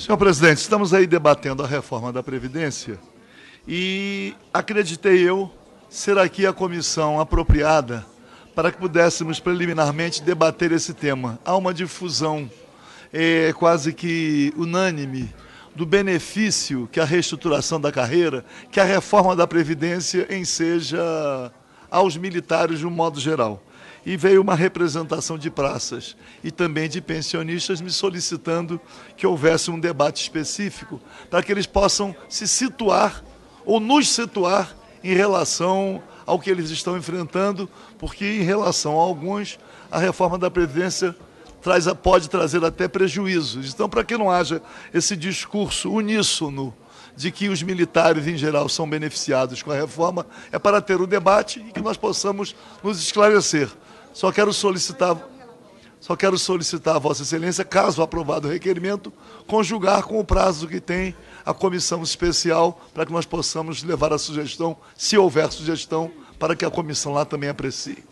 Senhor presidente, estamos aí debatendo a reforma da Previdência e acreditei eu ser aqui a comissão apropriada para que pudéssemos preliminarmente debater esse tema. Há uma difusão é, quase que unânime do benefício que a reestruturação da carreira, que a reforma da Previdência enseja aos militares de um modo geral e veio uma representação de praças e também de pensionistas me solicitando que houvesse um debate específico para que eles possam se situar ou nos situar em relação ao que eles estão enfrentando, porque em relação a alguns a reforma da previdência traz, pode trazer até prejuízos. Então, para que não haja esse discurso uníssono de que os militares em geral são beneficiados com a reforma, é para ter o debate e que nós possamos nos esclarecer. Só quero solicitar, só quero solicitar a Vossa Excelência, caso aprovado o requerimento, conjugar com o prazo que tem a comissão especial para que nós possamos levar a sugestão, se houver sugestão, para que a comissão lá também aprecie.